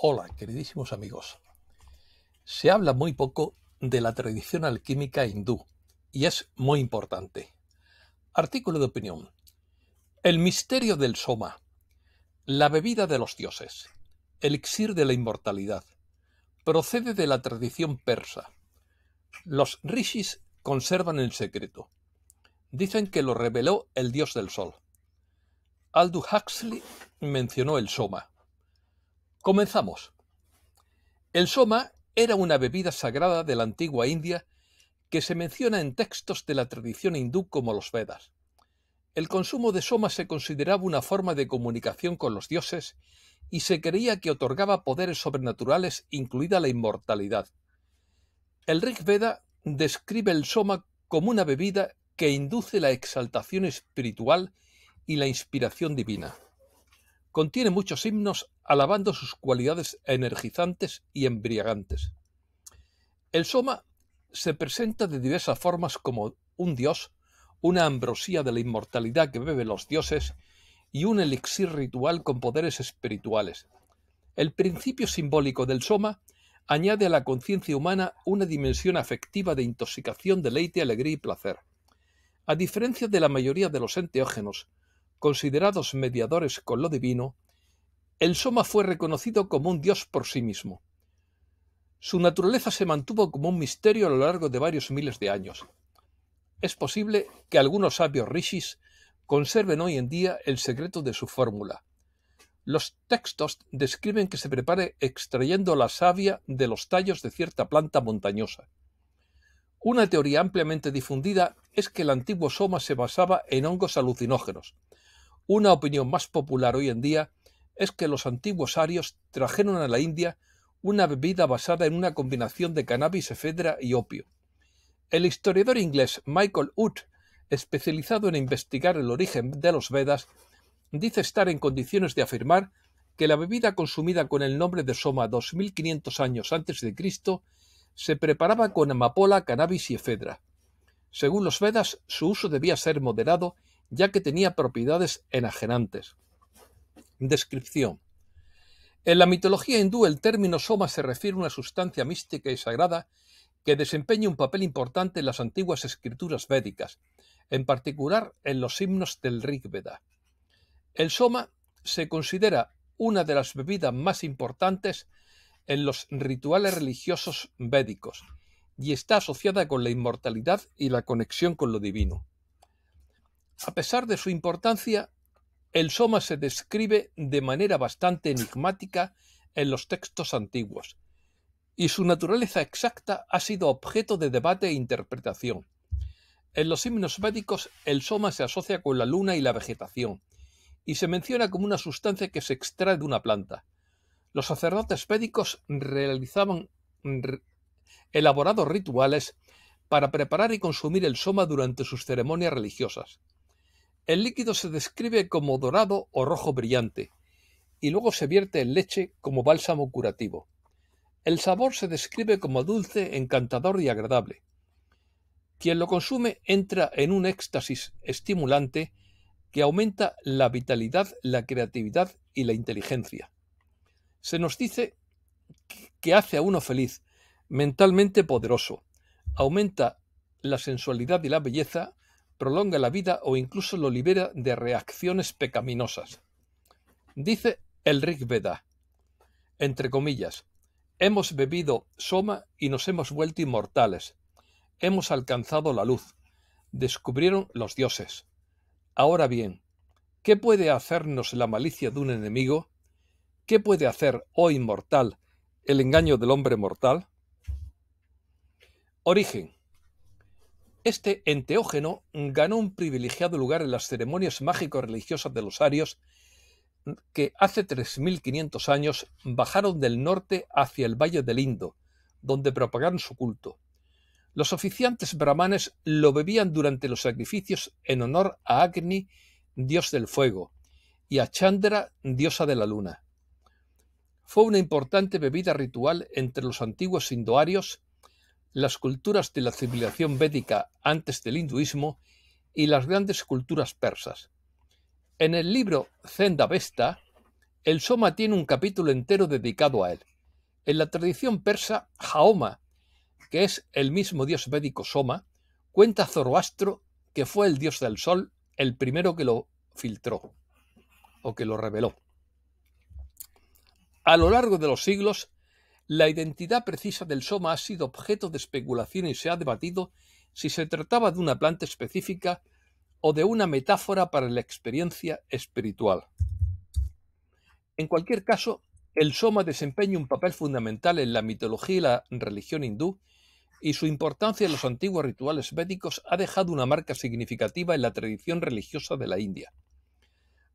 Hola, queridísimos amigos. Se habla muy poco de la tradición alquímica hindú y es muy importante. Artículo de opinión. El misterio del soma. La bebida de los dioses. Elixir de la inmortalidad. Procede de la tradición persa. Los rishis conservan el secreto. Dicen que lo reveló el dios del sol. Aldous Huxley mencionó el soma Comenzamos. El soma era una bebida sagrada de la antigua India que se menciona en textos de la tradición hindú como los Vedas. El consumo de soma se consideraba una forma de comunicación con los dioses y se creía que otorgaba poderes sobrenaturales, incluida la inmortalidad. El Rig Veda describe el soma como una bebida que induce la exaltación espiritual y la inspiración divina. Contiene muchos himnos alabando sus cualidades energizantes y embriagantes. El Soma se presenta de diversas formas como un dios, una ambrosía de la inmortalidad que beben los dioses y un elixir ritual con poderes espirituales. El principio simbólico del Soma añade a la conciencia humana una dimensión afectiva de intoxicación, deleite, alegría y placer. A diferencia de la mayoría de los enteógenos, considerados mediadores con lo divino, el Soma fue reconocido como un dios por sí mismo. Su naturaleza se mantuvo como un misterio a lo largo de varios miles de años. Es posible que algunos sabios rishis conserven hoy en día el secreto de su fórmula. Los textos describen que se prepare extrayendo la savia de los tallos de cierta planta montañosa. Una teoría ampliamente difundida es que el antiguo Soma se basaba en hongos alucinógenos, una opinión más popular hoy en día es que los antiguos arios trajeron a la India una bebida basada en una combinación de cannabis, efedra y opio. El historiador inglés Michael Wood, especializado en investigar el origen de los Vedas, dice estar en condiciones de afirmar que la bebida consumida con el nombre de Soma 2500 años antes de Cristo se preparaba con amapola, cannabis y efedra. Según los Vedas, su uso debía ser moderado ya que tenía propiedades enajenantes. Descripción. En la mitología hindú el término soma se refiere a una sustancia mística y sagrada que desempeña un papel importante en las antiguas escrituras védicas, en particular en los himnos del Rigveda. El soma se considera una de las bebidas más importantes en los rituales religiosos védicos y está asociada con la inmortalidad y la conexión con lo divino. A pesar de su importancia, el soma se describe de manera bastante enigmática en los textos antiguos, y su naturaleza exacta ha sido objeto de debate e interpretación. En los himnos médicos, el soma se asocia con la luna y la vegetación, y se menciona como una sustancia que se extrae de una planta. Los sacerdotes médicos realizaban elaborados rituales para preparar y consumir el soma durante sus ceremonias religiosas. El líquido se describe como dorado o rojo brillante, y luego se vierte en leche como bálsamo curativo. El sabor se describe como dulce, encantador y agradable. Quien lo consume entra en un éxtasis estimulante que aumenta la vitalidad, la creatividad y la inteligencia. Se nos dice que hace a uno feliz, mentalmente poderoso, aumenta la sensualidad y la belleza, prolonga la vida o incluso lo libera de reacciones pecaminosas. Dice el Rig Veda, entre comillas, hemos bebido soma y nos hemos vuelto inmortales. Hemos alcanzado la luz. Descubrieron los dioses. Ahora bien, ¿qué puede hacernos la malicia de un enemigo? ¿Qué puede hacer, oh inmortal, el engaño del hombre mortal? Origen. Este enteógeno ganó un privilegiado lugar en las ceremonias mágico-religiosas de los arios que hace 3.500 años bajaron del norte hacia el valle del Indo, donde propagaron su culto. Los oficiantes brahmanes lo bebían durante los sacrificios en honor a Agni, dios del fuego, y a Chandra, diosa de la luna. Fue una importante bebida ritual entre los antiguos indoarios las culturas de la civilización védica antes del hinduismo y las grandes culturas persas. En el libro Zenda Vesta, el Soma tiene un capítulo entero dedicado a él. En la tradición persa, Jaoma, que es el mismo dios védico Soma, cuenta Zoroastro que fue el dios del sol el primero que lo filtró o que lo reveló. A lo largo de los siglos, la identidad precisa del soma ha sido objeto de especulación y se ha debatido si se trataba de una planta específica o de una metáfora para la experiencia espiritual. En cualquier caso, el soma desempeña un papel fundamental en la mitología y la religión hindú, y su importancia en los antiguos rituales védicos ha dejado una marca significativa en la tradición religiosa de la India.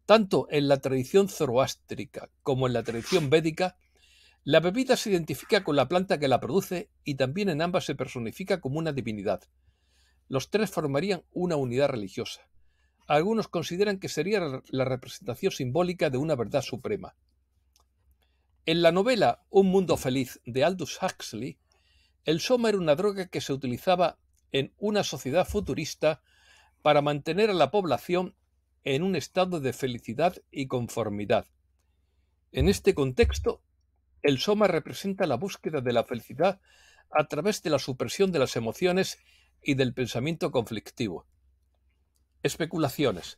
Tanto en la tradición zoroástrica como en la tradición védica, la bebida se identifica con la planta que la produce y también en ambas se personifica como una divinidad. Los tres formarían una unidad religiosa. Algunos consideran que sería la representación simbólica de una verdad suprema. En la novela Un mundo feliz de Aldous Huxley, el soma era una droga que se utilizaba en una sociedad futurista para mantener a la población en un estado de felicidad y conformidad. En este contexto, el soma representa la búsqueda de la felicidad a través de la supresión de las emociones y del pensamiento conflictivo. Especulaciones.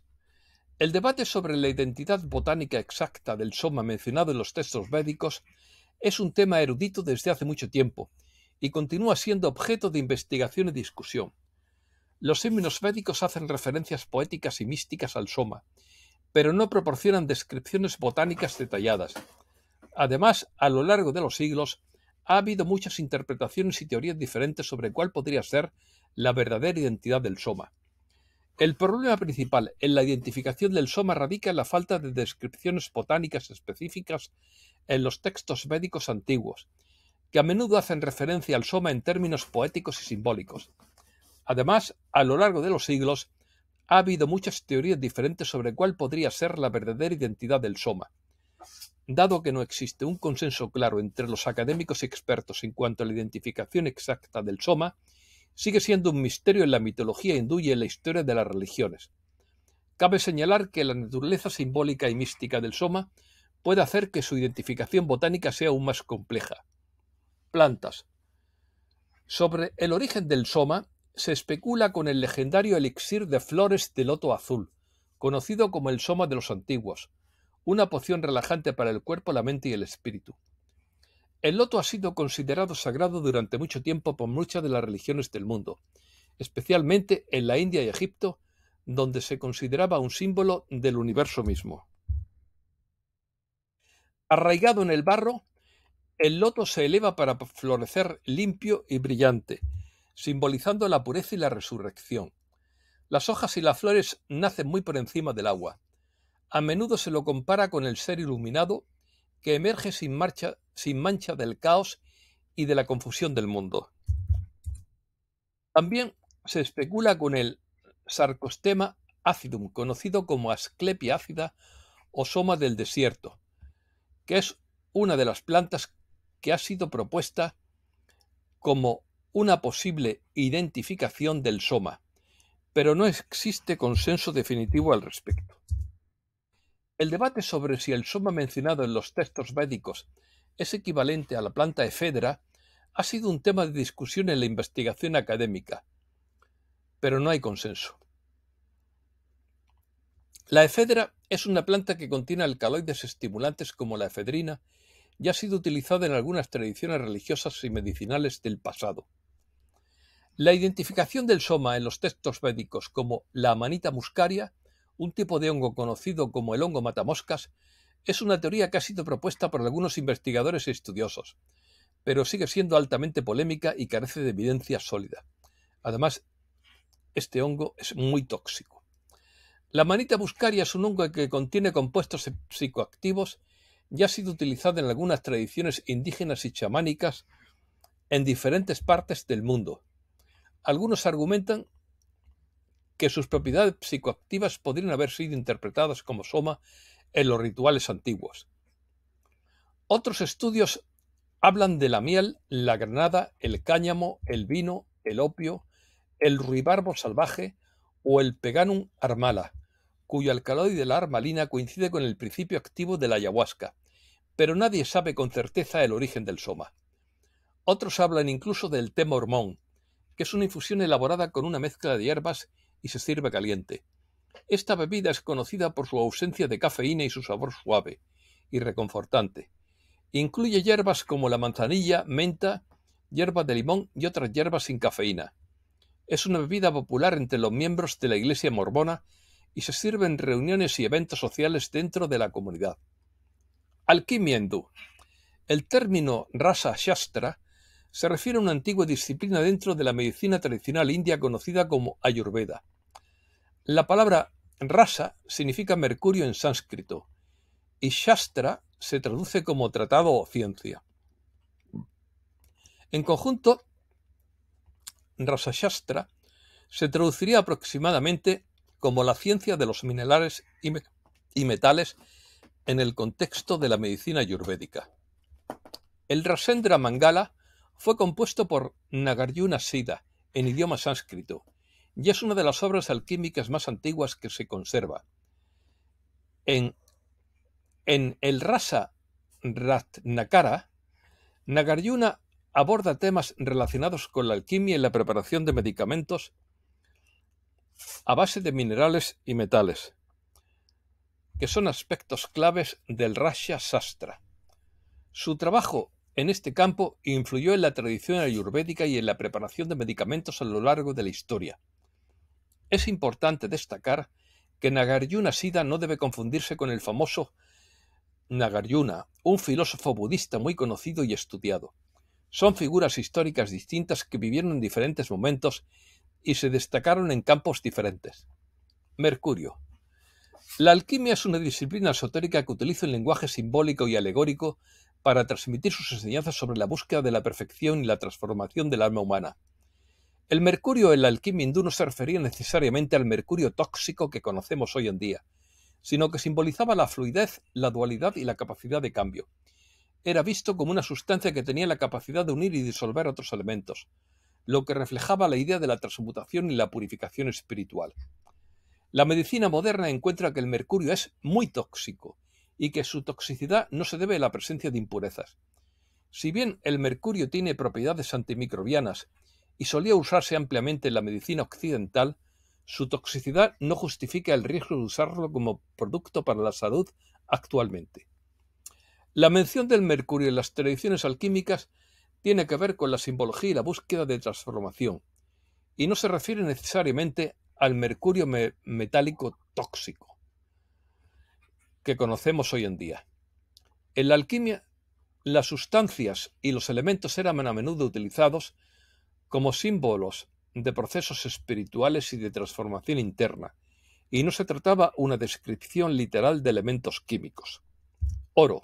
El debate sobre la identidad botánica exacta del soma mencionado en los textos védicos es un tema erudito desde hace mucho tiempo y continúa siendo objeto de investigación y discusión. Los himnos védicos hacen referencias poéticas y místicas al soma, pero no proporcionan descripciones botánicas detalladas. Además, a lo largo de los siglos, ha habido muchas interpretaciones y teorías diferentes sobre cuál podría ser la verdadera identidad del soma. El problema principal en la identificación del soma radica en la falta de descripciones botánicas específicas en los textos médicos antiguos, que a menudo hacen referencia al soma en términos poéticos y simbólicos. Además, a lo largo de los siglos, ha habido muchas teorías diferentes sobre cuál podría ser la verdadera identidad del soma. Dado que no existe un consenso claro entre los académicos y expertos en cuanto a la identificación exacta del soma, sigue siendo un misterio en la mitología hindú y en la historia de las religiones. Cabe señalar que la naturaleza simbólica y mística del soma puede hacer que su identificación botánica sea aún más compleja. Plantas. Sobre el origen del soma se especula con el legendario elixir de flores de loto azul, conocido como el soma de los antiguos, una poción relajante para el cuerpo, la mente y el espíritu. El loto ha sido considerado sagrado durante mucho tiempo por muchas de las religiones del mundo, especialmente en la India y Egipto, donde se consideraba un símbolo del universo mismo. Arraigado en el barro, el loto se eleva para florecer limpio y brillante, simbolizando la pureza y la resurrección. Las hojas y las flores nacen muy por encima del agua. A menudo se lo compara con el ser iluminado que emerge sin, marcha, sin mancha del caos y de la confusión del mundo. También se especula con el sarcostema acidum, conocido como asclepia ácida o soma del desierto, que es una de las plantas que ha sido propuesta como una posible identificación del soma, pero no existe consenso definitivo al respecto. El debate sobre si el soma mencionado en los textos védicos es equivalente a la planta efedra ha sido un tema de discusión en la investigación académica, pero no hay consenso. La efedra es una planta que contiene alcaloides estimulantes como la efedrina y ha sido utilizada en algunas tradiciones religiosas y medicinales del pasado. La identificación del soma en los textos védicos como la amanita muscaria un tipo de hongo conocido como el hongo matamoscas, es una teoría que ha sido propuesta por algunos investigadores y estudiosos, pero sigue siendo altamente polémica y carece de evidencia sólida. Además, este hongo es muy tóxico. La manita buscaria es un hongo que contiene compuestos psicoactivos y ha sido utilizado en algunas tradiciones indígenas y chamánicas en diferentes partes del mundo. Algunos argumentan sus propiedades psicoactivas podrían haber sido interpretadas como soma en los rituales antiguos. Otros estudios hablan de la miel, la granada, el cáñamo, el vino, el opio, el ruibarbo salvaje o el peganum armala, cuyo alcaloide de la armalina coincide con el principio activo de la ayahuasca, pero nadie sabe con certeza el origen del soma. Otros hablan incluso del té mormón, que es una infusión elaborada con una mezcla de hierbas y se sirve caliente. Esta bebida es conocida por su ausencia de cafeína y su sabor suave y reconfortante. Incluye hierbas como la manzanilla, menta, hierba de limón y otras hierbas sin cafeína. Es una bebida popular entre los miembros de la Iglesia mormona y se sirve en reuniones y eventos sociales dentro de la comunidad. Alquimia hindú. El término rasa shastra se refiere a una antigua disciplina dentro de la medicina tradicional india conocida como Ayurveda. La palabra rasa significa mercurio en sánscrito y Shastra se traduce como tratado o ciencia. En conjunto, Rasa Shastra se traduciría aproximadamente como la ciencia de los minerales y, metales en el contexto de la medicina ayurvédica. El Rasendra Mangala fue compuesto por Nagarjuna Sida en idioma sánscrito y es una de las obras alquímicas más antiguas que se conserva. En, el Rasa Ratnakara, Nagarjuna aborda temas relacionados con la alquimia y la preparación de medicamentos a base de minerales y metales, que son aspectos claves del Rasha Sastra. Su trabajo en este campo influyó en la tradición ayurvédica y en la preparación de medicamentos a lo largo de la historia. Es importante destacar que Nagarjuna Sida no debe confundirse con el famoso Nagarjuna, un filósofo budista muy conocido y estudiado. Son figuras históricas distintas que vivieron en diferentes momentos y se destacaron en campos diferentes. Mercurio. La alquimia es una disciplina esotérica que utiliza el lenguaje simbólico y alegórico para transmitir sus enseñanzas sobre la búsqueda de la perfección y la transformación del alma humana. El mercurio en la alquimia hindú no se refería necesariamente al mercurio tóxico que conocemos hoy en día, sino que simbolizaba la fluidez, la dualidad y la capacidad de cambio. Era visto como una sustancia que tenía la capacidad de unir y disolver otros elementos, lo que reflejaba la idea de la transmutación y la purificación espiritual. La medicina moderna encuentra que el mercurio es muy tóxico y que su toxicidad no se debe a la presencia de impurezas. Si bien el mercurio tiene propiedades antimicrobianas y solía usarse ampliamente en la medicina occidental, su toxicidad no justifica el riesgo de usarlo como producto para la salud actualmente. La mención del mercurio en las tradiciones alquímicas tiene que ver con la simbología y la búsqueda de transformación, y no se refiere necesariamente al mercurio metálico tóxico que conocemos hoy en día. En la alquimia, las sustancias y los elementos eran a menudo utilizados como símbolos de procesos espirituales y de transformación interna, y no se trataba una descripción literal de elementos químicos. Oro.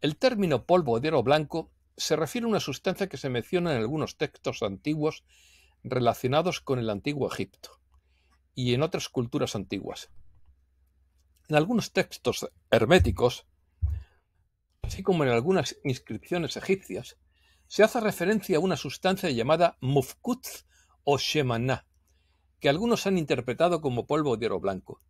El término polvo de oro blanco se refiere a una sustancia que se menciona en algunos textos antiguos relacionados con el antiguo Egipto y en otras culturas antiguas. En algunos textos herméticos, así como en algunas inscripciones egipcias, se hace referencia a una sustancia llamada mufkutz o shemaná, que algunos han interpretado como polvo de oro blanco.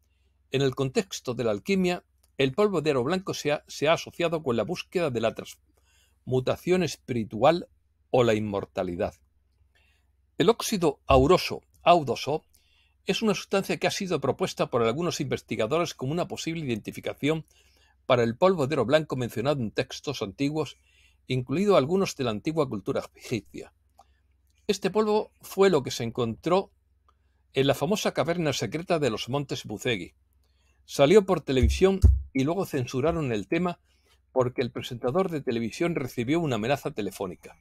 En el contexto de la alquimia, el polvo de oro blanco se ha, se ha asociado con la búsqueda de la transmutación espiritual o la inmortalidad. El óxido auroso, audoso, es una sustancia que ha sido propuesta por algunos investigadores como una posible identificación para el polvo de oro blanco mencionado en textos antiguos, incluido algunos de la antigua cultura egipcia. Este polvo fue lo que se encontró en la famosa caverna secreta de los montes Bucegui. Salió por televisión y luego censuraron el tema porque el presentador de televisión recibió una amenaza telefónica.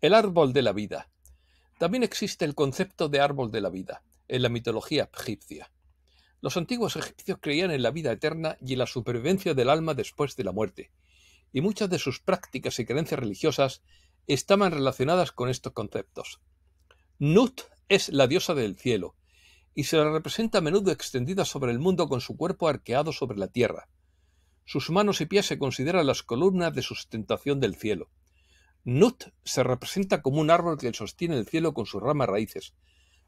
El árbol de la vida. También existe el concepto de árbol de la vida en la mitología egipcia. Los antiguos egipcios creían en la vida eterna y en la supervivencia del alma después de la muerte, y muchas de sus prácticas y creencias religiosas estaban relacionadas con estos conceptos. Nut es la diosa del cielo, y se la representa a menudo extendida sobre el mundo con su cuerpo arqueado sobre la tierra. Sus manos y pies se consideran las columnas de sustentación del cielo. Nut se representa como un árbol que sostiene el cielo con sus ramas raíces,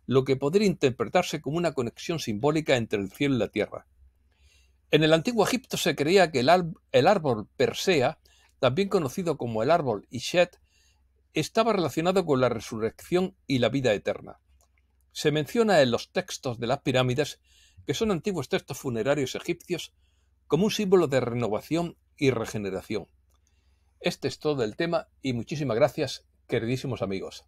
lo que podría interpretarse como una conexión simbólica entre el cielo y la tierra. En el antiguo Egipto se creía que el, árbol Persea, también conocido como el árbol Ishet, estaba relacionado con la resurrección y la vida eterna. Se menciona en los textos de las pirámides, que son antiguos textos funerarios egipcios, como un símbolo de renovación y regeneración. Este es todo el tema y muchísimas gracias, queridísimos amigos.